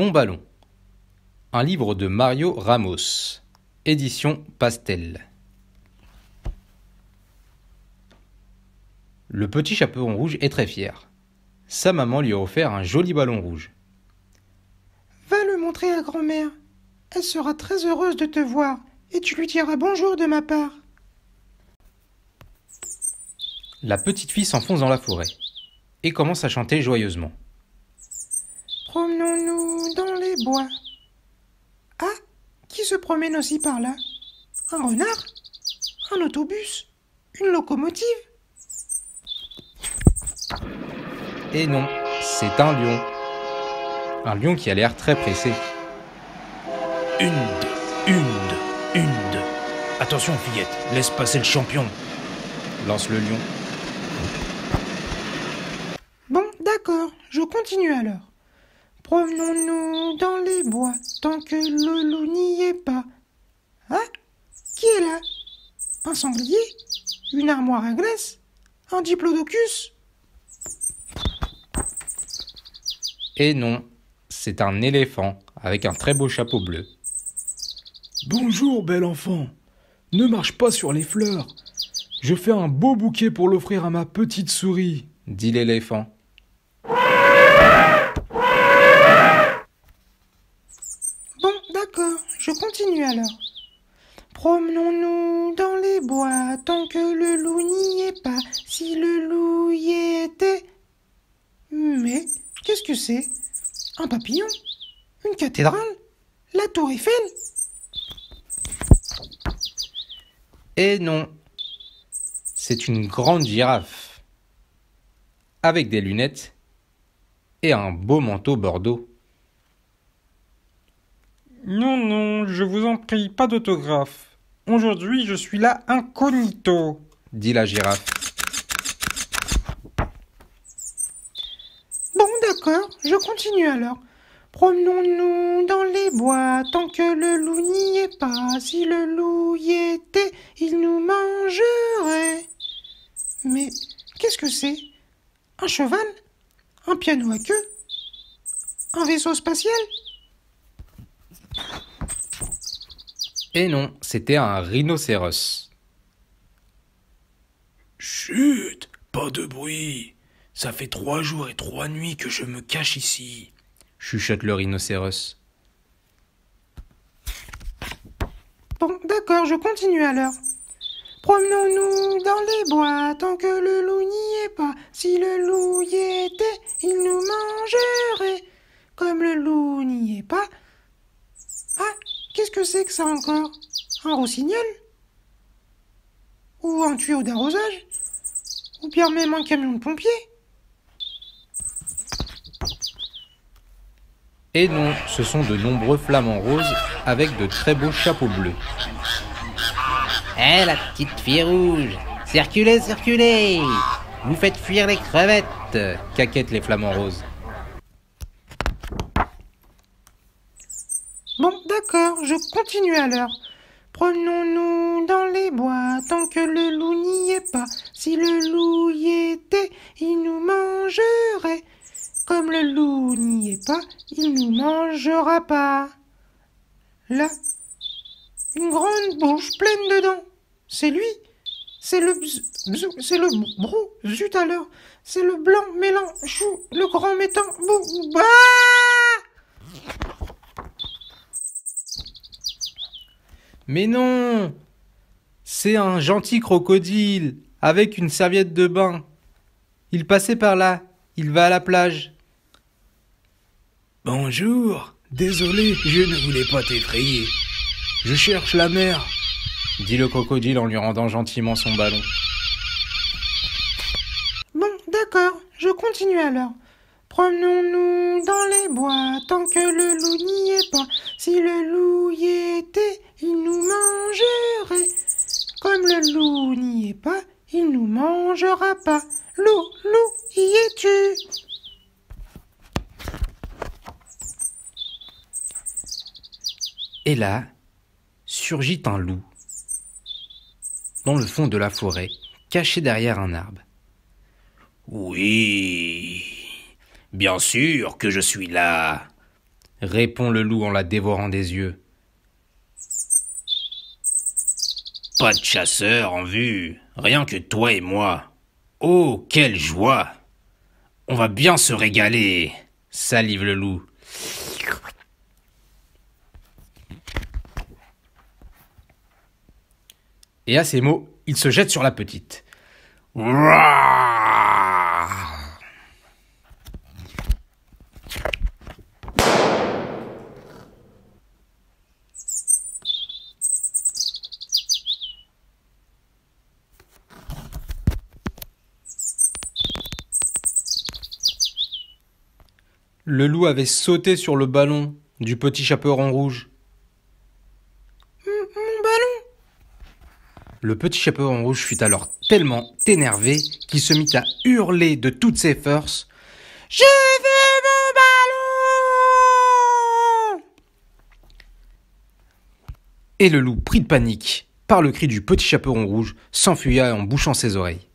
Mon ballon. Un livre de Mario Ramos. Édition Pastel. Le petit chaperon rouge est très fier. Sa maman lui a offert un joli ballon rouge. Va le montrer à grand-mère. Elle sera très heureuse de te voir et tu lui diras bonjour de ma part. La petite fille s'enfonce dans la forêt et commence à chanter joyeusement. Promenons-nous dans les bois. Ah, qui se promène aussi par là Un renard Un autobus Une locomotive Et eh non, c'est un lion. Un lion qui a l'air très pressé. Une, une, une. Attention, fillette, laisse passer le champion. Lance le lion. Bon, d'accord, je continue alors. Promenons-nous dans les bois tant que le loup n'y est pas. Hein Qui est là Un sanglier Une armoire à glace Un diplodocus Et eh non, c'est un éléphant avec un très beau chapeau bleu. Bonjour, bel enfant. Ne marche pas sur les fleurs. Je fais un beau bouquet pour l'offrir à ma petite souris, dit l'éléphant. alors. Promenons-nous dans les bois tant que le loup n'y est pas. Si le loup y était. Mais qu'est-ce que c'est Un papillon Une cathédrale La tour Eiffel Eh non C'est une grande girafe. Avec des lunettes et un beau manteau bordeaux. je vous en prie, pas d'autographe. Aujourd'hui, je suis là incognito, dit la girafe. Bon, d'accord, je continue alors. Promenons-nous dans les bois tant que le loup n'y est pas. Si le loup y était, il nous mangerait. Mais qu'est-ce que c'est Un cheval Un piano à queue Un vaisseau spatial Et non, c'était un rhinocéros. Chut Pas de bruit Ça fait trois jours et trois nuits que je me cache ici, chuchote le rhinocéros. Bon, d'accord, je continue alors. Promenons-nous dans les bois tant que le loup n'y est pas. Si le loup y était, il nous mangerait. Comme le loup n'y est pas, Qu'est-ce que c'est que ça encore Un rossignol Ou un tuyau d'arrosage Ou bien même un camion de pompier Et non, ce sont de nombreux flamants roses avec de très beaux chapeaux bleus. Eh la petite fille rouge Circulez, circulez Vous faites fuir les crevettes Caquettent les flamants roses. je continue alors. Prenons-nous dans les bois tant que le loup n'y est pas. Si le loup y était, il nous mangerait. Comme le loup n'y est pas, il nous mangera pas. Là, une grande bouche pleine de dents. C'est lui. C'est le c'est le brou, zut alors. C'est le blanc, mélange le grand mettant, bou, Mais non C'est un gentil crocodile, avec une serviette de bain. Il passait par là, il va à la plage. Bonjour, désolé, je ne voulais pas t'effrayer. Je cherche la mer, dit le crocodile en lui rendant gentiment son ballon. Bon, d'accord, je continue alors. Promenons-nous dans les bois tant que le loup n'y est pas. Si le loup y était, il nous mangerait. Comme le loup n'y est pas, il nous mangera pas. Loup, loup, y es-tu Et là, surgit un loup dans le fond de la forêt, caché derrière un arbre. Oui, bien sûr que je suis là, répond le loup en la dévorant des yeux. Pas de chasseur en vue, rien que toi et moi. Oh, quelle joie On va bien se régaler, salive le loup. Et à ces mots, il se jette sur la petite. le loup avait sauté sur le ballon du petit chaperon rouge. Mon, ballon Le petit chaperon rouge fut alors tellement énervé qu'il se mit à hurler de toutes ses forces. Je veux mon ballon Et le loup, pris de panique par le cri du petit chaperon rouge, s'enfuya en bouchant ses oreilles.